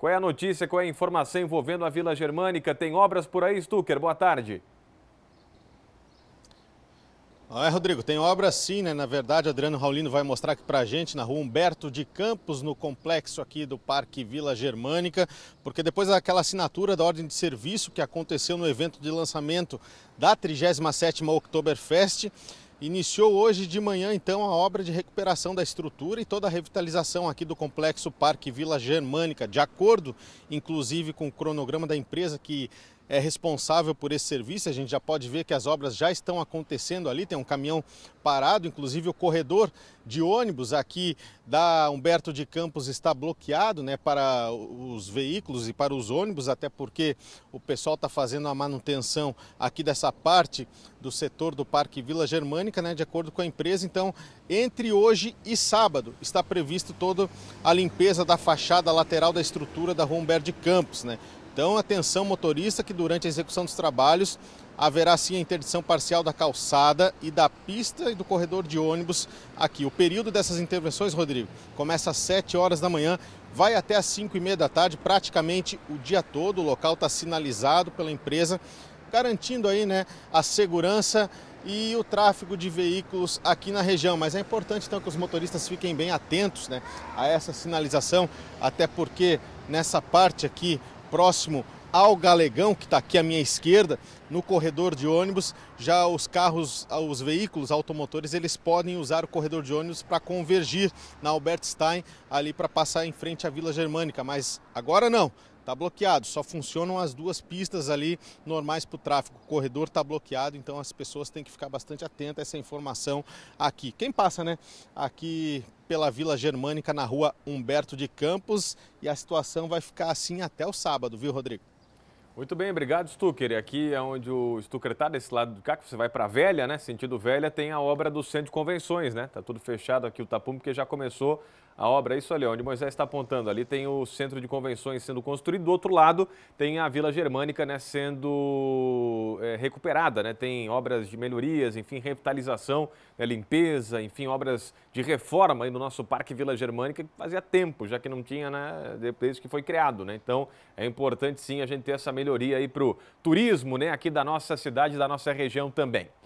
Qual é a notícia, qual é a informação envolvendo a Vila Germânica? Tem obras por aí, Stucker? Boa tarde. Ah, é, Rodrigo, tem obra sim, né? Na verdade, Adriano Raulino vai mostrar aqui pra gente na rua Humberto de Campos, no complexo aqui do Parque Vila Germânica, porque depois daquela assinatura da ordem de serviço que aconteceu no evento de lançamento da 37ª Oktoberfest, Iniciou hoje de manhã, então, a obra de recuperação da estrutura e toda a revitalização aqui do Complexo Parque Vila Germânica, de acordo, inclusive, com o cronograma da empresa que é responsável por esse serviço. A gente já pode ver que as obras já estão acontecendo ali, tem um caminhão parado, inclusive o corredor de ônibus aqui da Humberto de Campos está bloqueado né, para os veículos e para os ônibus, até porque o pessoal está fazendo a manutenção aqui dessa parte do setor do Parque Vila Germânica, né, de acordo com a empresa. Então, entre hoje e sábado está previsto toda a limpeza da fachada lateral da estrutura da Rua Humberto de Campos. Né? Então, atenção motorista que durante a execução dos trabalhos haverá sim a interdição parcial da calçada e da pista e do corredor de ônibus aqui. O período dessas intervenções, Rodrigo, começa às 7 horas da manhã, vai até às 5 e meia da tarde, praticamente o dia todo. O local está sinalizado pela empresa, garantindo aí né, a segurança e o tráfego de veículos aqui na região. Mas é importante então que os motoristas fiquem bem atentos né, a essa sinalização, até porque nessa parte aqui próximo ao Galegão, que está aqui à minha esquerda, no corredor de ônibus, já os carros, ah, os veículos automotores, eles podem usar o corredor de ônibus para convergir na Albert Stein, ali para passar em frente à Vila Germânica, mas agora não está bloqueado, só funcionam as duas pistas ali normais para o tráfego. O corredor está bloqueado, então as pessoas têm que ficar bastante atentas a essa informação aqui. Quem passa, né? Aqui pela Vila Germânica, na rua Humberto de Campos, e a situação vai ficar assim até o sábado, viu, Rodrigo? Muito bem, obrigado, Stucker. Aqui é onde o Stucker está, desse lado do cá, que você vai para Velha, né? Sentido Velha, tem a obra do Centro de Convenções, né? Tá tudo fechado aqui o Tapume, porque já começou a obra. É isso ali, onde Moisés está apontando, ali tem o centro de convenções sendo construído, do outro lado tem a Vila Germânica né, sendo é, recuperada, né? tem obras de melhorias, enfim, revitalização, né, limpeza, enfim, obras de reforma aí no nosso Parque Vila Germânica, que fazia tempo, já que não tinha, né, depois que foi criado, né? Então, é importante sim a gente ter essa melhoria aí para o turismo, né, aqui da nossa cidade, da nossa região também.